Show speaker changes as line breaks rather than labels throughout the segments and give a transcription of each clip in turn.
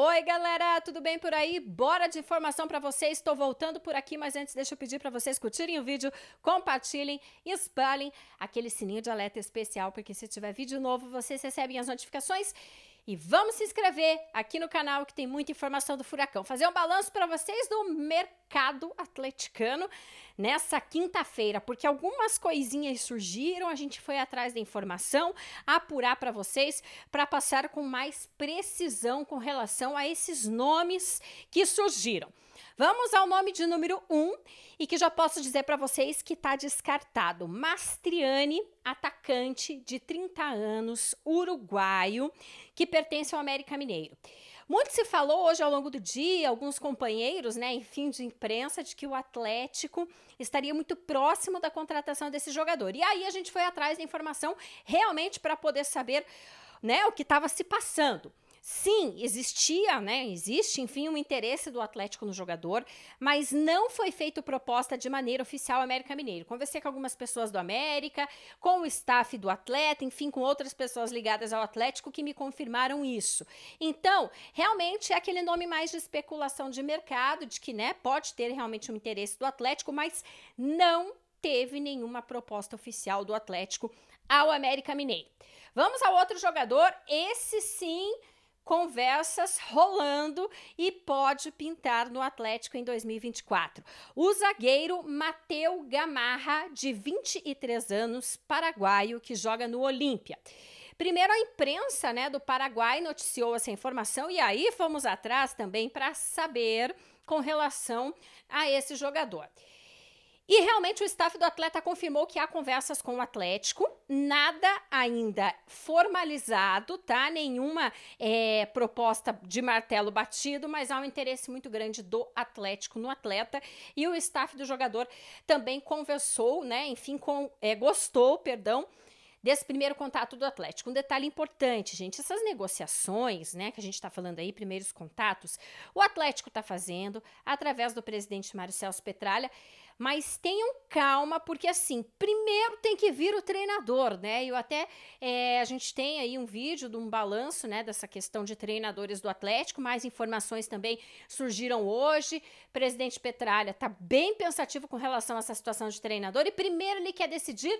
Oi, galera, tudo bem por aí? Bora de informação para vocês. Estou voltando por aqui, mas antes deixa eu pedir para vocês curtirem o vídeo, compartilhem, espalhem aquele sininho de alerta especial, porque se tiver vídeo novo, vocês recebem as notificações e vamos se inscrever aqui no canal que tem muita informação do Furacão. Fazer um balanço para vocês do mercado atleticano nessa quinta-feira, porque algumas coisinhas surgiram, a gente foi atrás da informação, apurar para vocês, para passar com mais precisão com relação a esses nomes que surgiram. Vamos ao nome de número 1 um, e que já posso dizer para vocês que está descartado. Mastriani, atacante de 30 anos, uruguaio, que pertence ao América Mineiro. Muito se falou hoje ao longo do dia, alguns companheiros, né, em fim de imprensa, de que o Atlético estaria muito próximo da contratação desse jogador. E aí a gente foi atrás da informação realmente para poder saber, né, o que estava se passando. Sim, existia, né? Existe, enfim, um interesse do Atlético no jogador, mas não foi feita proposta de maneira oficial ao América Mineiro. Conversei com algumas pessoas do América, com o staff do atleta, enfim, com outras pessoas ligadas ao Atlético que me confirmaram isso. Então, realmente é aquele nome mais de especulação de mercado, de que, né, pode ter realmente um interesse do Atlético, mas não teve nenhuma proposta oficial do Atlético ao América Mineiro. Vamos ao outro jogador, esse sim conversas rolando e pode pintar no Atlético em 2024. O zagueiro Mateu Gamarra, de 23 anos, paraguaio, que joga no Olímpia. Primeiro, a imprensa né, do Paraguai noticiou essa informação e aí fomos atrás também para saber com relação a esse jogador. E realmente o staff do atleta confirmou que há conversas com o Atlético, nada ainda formalizado, tá? Nenhuma é, proposta de martelo batido, mas há um interesse muito grande do Atlético no atleta e o staff do jogador também conversou, né? Enfim, com, é, gostou, perdão, desse primeiro contato do Atlético. Um detalhe importante, gente, essas negociações, né, que a gente está falando aí, primeiros contatos, o Atlético está fazendo através do presidente Mário Celso Petralha, mas tenham calma, porque assim, primeiro tem que vir o treinador, né? Eu até é, a gente tem aí um vídeo de um balanço, né, dessa questão de treinadores do Atlético. Mais informações também surgiram hoje. Presidente Petralha tá bem pensativo com relação a essa situação de treinador e primeiro ele quer decidir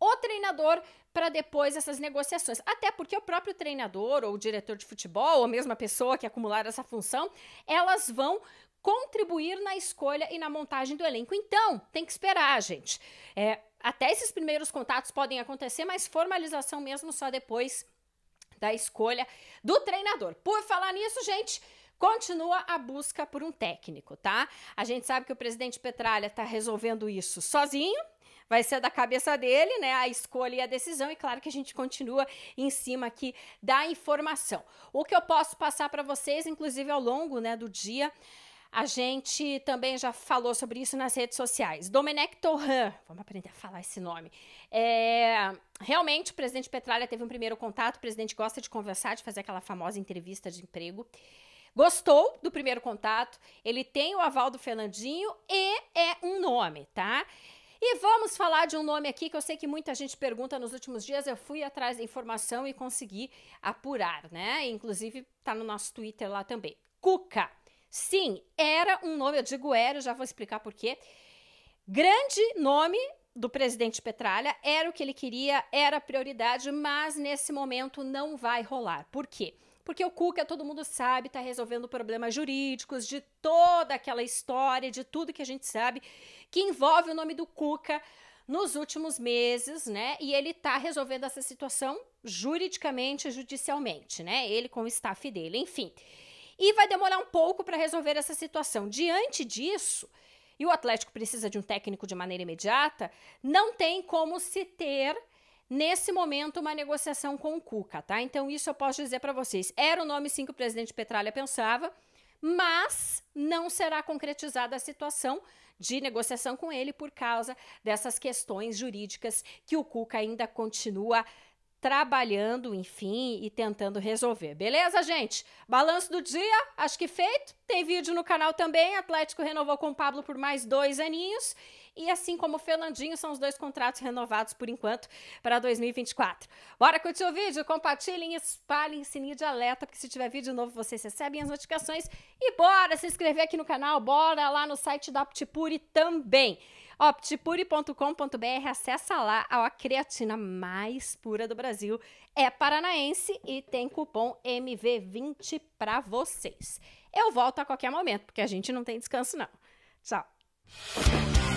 o treinador para depois essas negociações. Até porque o próprio treinador ou o diretor de futebol, ou mesmo a pessoa que acumular essa função, elas vão contribuir na escolha e na montagem do elenco. Então, tem que esperar, gente. É, até esses primeiros contatos podem acontecer, mas formalização mesmo só depois da escolha do treinador. Por falar nisso, gente, continua a busca por um técnico, tá? A gente sabe que o presidente Petralha está resolvendo isso sozinho, vai ser da cabeça dele, né? A escolha e a decisão. E claro que a gente continua em cima aqui da informação. O que eu posso passar para vocês, inclusive ao longo né, do dia. A gente também já falou sobre isso nas redes sociais. Domenech Torran, vamos aprender a falar esse nome. É, realmente, o presidente Petralha teve um primeiro contato. O presidente gosta de conversar, de fazer aquela famosa entrevista de emprego. Gostou do primeiro contato, ele tem o aval do Fernandinho e é um nome, tá? E vamos falar de um nome aqui que eu sei que muita gente pergunta nos últimos dias. Eu fui atrás da informação e consegui apurar, né? Inclusive tá no nosso Twitter lá também. Cuca. Sim, era um nome, eu digo era, eu já vou explicar por quê. Grande nome do presidente Petralha, era o que ele queria, era prioridade, mas nesse momento não vai rolar. Por quê? Porque o Cuca, todo mundo sabe, está resolvendo problemas jurídicos de toda aquela história, de tudo que a gente sabe, que envolve o nome do Cuca nos últimos meses, né? E ele está resolvendo essa situação juridicamente, judicialmente, né? Ele com o staff dele, enfim. E vai demorar um pouco para resolver essa situação. Diante disso, e o Atlético precisa de um técnico de maneira imediata, não tem como se ter nesse momento uma negociação com o Cuca, tá? Então isso eu posso dizer para vocês. Era o nome sim que o presidente Petralha pensava, mas não será concretizada a situação de negociação com ele por causa dessas questões jurídicas que o Cuca ainda continua trabalhando, enfim, e tentando resolver. Beleza, gente? Balanço do dia, acho que feito. Tem vídeo no canal também. Atlético renovou com o Pablo por mais dois aninhos. E assim como o Fernandinho, são os dois contratos renovados por enquanto para 2024. Bora curtir o vídeo? Compartilhem, espalhem, sininho de alerta, porque se tiver vídeo novo vocês recebem as notificações. E bora se inscrever aqui no canal, bora lá no site da Aptipure também. Optipure.com.br, acessa lá a creatina mais pura do Brasil. É paranaense e tem cupom MV20 para vocês. Eu volto a qualquer momento, porque a gente não tem descanso não. Tchau.